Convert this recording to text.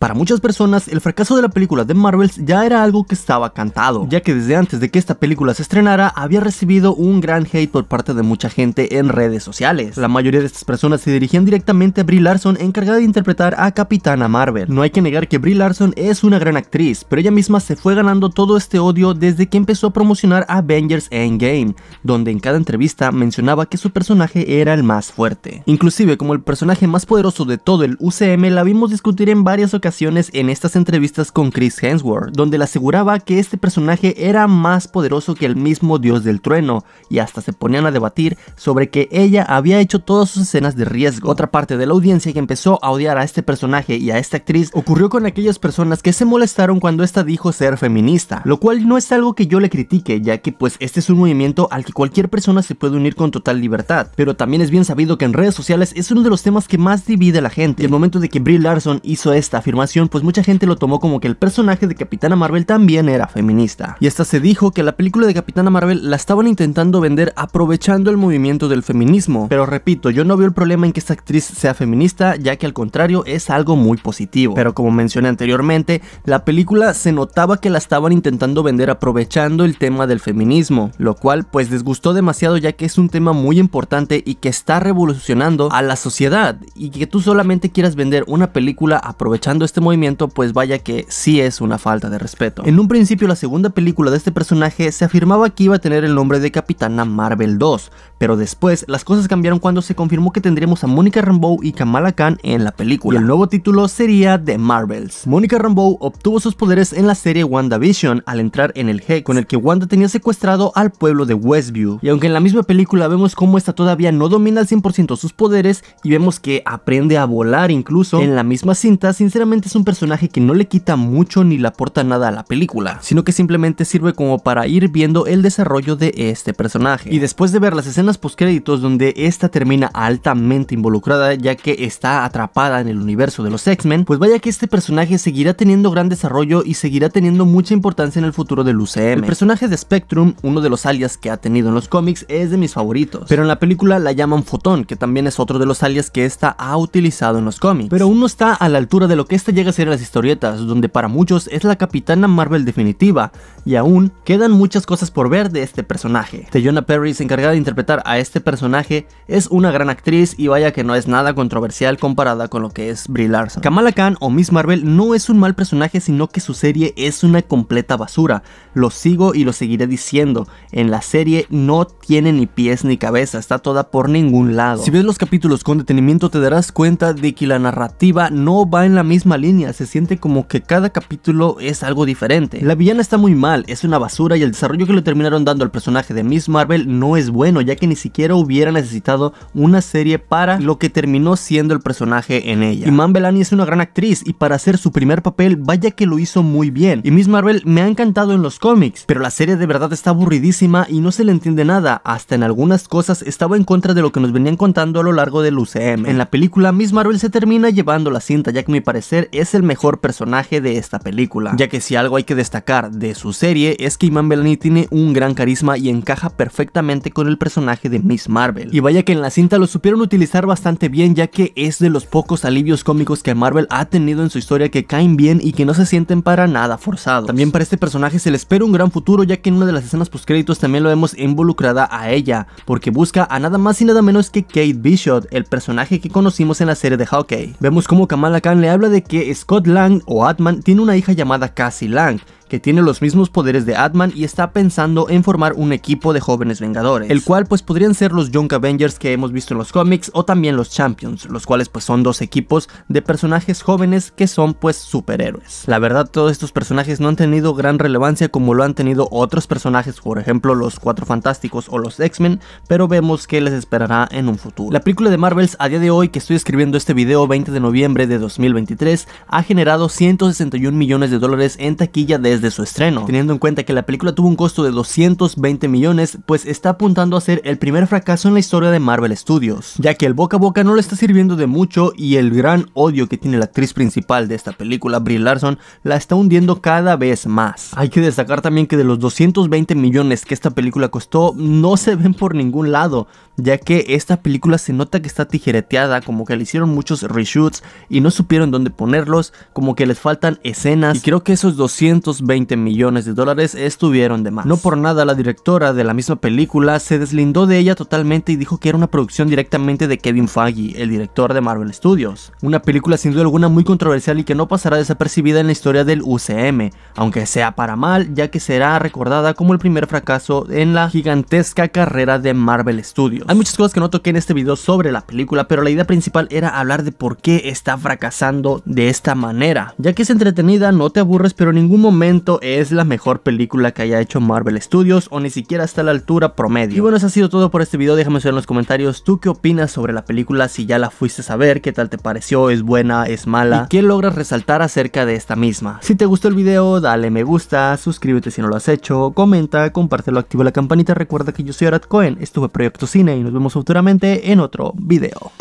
Para muchas personas, el fracaso de la película de Marvels ya era algo que estaba cantado, ya que desde antes de que esta película se estrenara había recibido un gran hate por parte de mucha gente en redes sociales. La mayoría de estas personas se dirigían directamente a Brie Larson encargada de interpretar a Capitana Marvel. No hay que negar que Brie Larson es una gran actriz, pero ella misma se fue ganando todo este odio desde que empezó a promocionar Avengers Endgame, donde en cada entrevista mencionaba que su personaje era el más fuerte. Inclusive como el personaje más poderoso de todo el UCM la vimos discutir en varias ocasiones en estas entrevistas con Chris Hemsworth, donde le aseguraba que este personaje era más poderoso que el mismo dios del trueno, y hasta se ponían a debatir sobre que ella había hecho todas sus escenas de riesgo. Otra parte de la audiencia que empezó a odiar a este personaje y a esta actriz ocurrió con aquellas personas que se molestaron cuando esta dijo ser feminista, lo cual no es algo que yo le critique, ya que pues este es un movimiento al que cualquier persona se puede unir con total libertad, pero también es bien sabido que en redes sociales es uno de los temas que más divide a la gente. El momento de que Brie Larson hizo esta afirmación pues mucha gente lo tomó como que el personaje de Capitana Marvel también era feminista. Y hasta se dijo que la película de Capitana Marvel la estaban intentando vender aprovechando el movimiento del feminismo. Pero repito, yo no veo el problema en que esta actriz sea feminista, ya que al contrario es algo muy positivo. Pero como mencioné anteriormente, la película se notaba que la estaban intentando vender aprovechando el tema del feminismo, lo cual pues desgustó demasiado ya que es un tema muy importante y que está revolucionando a la sociedad y que tú solamente quieras vender una película aprovechando este movimiento, pues vaya que sí es una falta de respeto. En un principio la segunda película de este personaje se afirmaba que iba a tener el nombre de Capitana Marvel 2, pero después las cosas cambiaron cuando se confirmó que tendríamos a Mónica Rambeau y Kamala Khan en la película. el nuevo título sería The Marvels. Mónica Rambeau obtuvo sus poderes en la serie WandaVision al entrar en el Hex, con el que Wanda tenía secuestrado al pueblo de Westview. Y aunque en la misma película vemos cómo esta todavía no domina al 100% sus poderes y vemos que aprende a volar incluso, en la misma cinta sinceramente es un personaje que no le quita mucho ni le aporta nada a la película, sino que simplemente sirve como para ir viendo el desarrollo de este personaje. Y después de ver las escenas créditos donde esta termina altamente involucrada ya que está atrapada en el universo de los X-Men, pues vaya que este personaje seguirá teniendo gran desarrollo y seguirá teniendo mucha importancia en el futuro del UCM. El personaje de Spectrum, uno de los alias que ha tenido en los cómics, es de mis favoritos, pero en la película la llaman Fotón, que también es otro de los alias que esta ha utilizado en los cómics, pero aún no está a la altura de lo que este este llega a ser las historietas, donde para muchos es la capitana Marvel definitiva, y aún quedan muchas cosas por ver de este personaje. Teyona Perry, encargada de interpretar a este personaje, es una gran actriz y vaya que no es nada controversial comparada con lo que es Brie Larson. Kamala Khan o Miss Marvel no es un mal personaje, sino que su serie es una completa basura. Lo sigo y lo seguiré diciendo, en la serie no tiene ni pies ni cabeza, está toda por ningún lado. Si ves los capítulos con detenimiento te darás cuenta de que la narrativa no va en la misma línea, se siente como que cada capítulo es algo diferente. La villana está muy mal, es una basura y el desarrollo que le terminaron dando al personaje de Miss Marvel no es bueno, ya que ni siquiera hubiera necesitado una serie para lo que terminó siendo el personaje en ella. Iman Belani es una gran actriz y para hacer su primer papel, vaya que lo hizo muy bien. Y Miss Marvel me ha encantado en los cómics, pero la serie de verdad está aburridísima y no se le entiende nada, hasta en algunas cosas estaba en contra de lo que nos venían contando a lo largo del UCM. En la película, Miss Marvel se termina llevando la cinta, ya que mi parecer es el mejor personaje de esta película, ya que si algo hay que destacar de su serie es que Iman Belani tiene un gran carisma y encaja perfectamente con el personaje de Miss Marvel. Y vaya que en la cinta lo supieron utilizar bastante bien ya que es de los pocos alivios cómicos que Marvel ha tenido en su historia que caen bien y que no se sienten para nada forzados. También para este personaje se le espera un gran futuro ya que en una de las escenas créditos también lo vemos involucrada a ella, porque busca a nada más y nada menos que Kate Bishop, el personaje que conocimos en la serie de Hawkeye. Vemos como Kamala Khan le habla de que Scott Lang o Atman tiene una hija llamada Cassie Lang, que tiene los mismos poderes de Atman y está pensando en formar un equipo de jóvenes vengadores, el cual pues podrían ser los Young Avengers que hemos visto en los cómics o también los Champions, los cuales pues son dos equipos de personajes jóvenes que son pues superhéroes. La verdad todos estos personajes no han tenido gran relevancia como lo han tenido otros personajes, por ejemplo los Cuatro Fantásticos o los X-Men, pero vemos que les esperará en un futuro. La película de Marvels a día de hoy que estoy escribiendo este video 20 de noviembre de 2023 ha generado 161 millones de dólares en taquilla desde de su estreno. Teniendo en cuenta que la película tuvo un costo de 220 millones, pues está apuntando a ser el primer fracaso en la historia de Marvel Studios, ya que el boca a boca no le está sirviendo de mucho y el gran odio que tiene la actriz principal de esta película, Brie Larson, la está hundiendo cada vez más. Hay que destacar también que de los 220 millones que esta película costó, no se ven por ningún lado, ya que esta película se nota que está tijereteada, como que le hicieron muchos reshoots y no supieron dónde ponerlos, como que les faltan escenas, y creo que esos 220 20 millones de dólares estuvieron de más. No por nada la directora de la misma película se deslindó de ella totalmente y dijo que era una producción directamente de Kevin Feige, el director de Marvel Studios. Una película sin duda alguna muy controversial y que no pasará desapercibida en la historia del UCM, aunque sea para mal, ya que será recordada como el primer fracaso en la gigantesca carrera de Marvel Studios. Hay muchas cosas que no toqué en este video sobre la película, pero la idea principal era hablar de por qué está fracasando de esta manera, ya que es entretenida, no te aburres, pero en ningún momento es la mejor película que haya hecho Marvel Studios o ni siquiera está a la altura promedio. Y bueno, eso ha sido todo por este video, déjame saber en los comentarios tú qué opinas sobre la película, si ya la fuiste a ver qué tal te pareció, es buena, es mala qué logras resaltar acerca de esta misma. Si te gustó el video, dale me gusta, suscríbete si no lo has hecho, comenta, compártelo, activa la campanita, recuerda que yo soy Arad Cohen, estuve Proyecto Cine y nos vemos futuramente en otro video.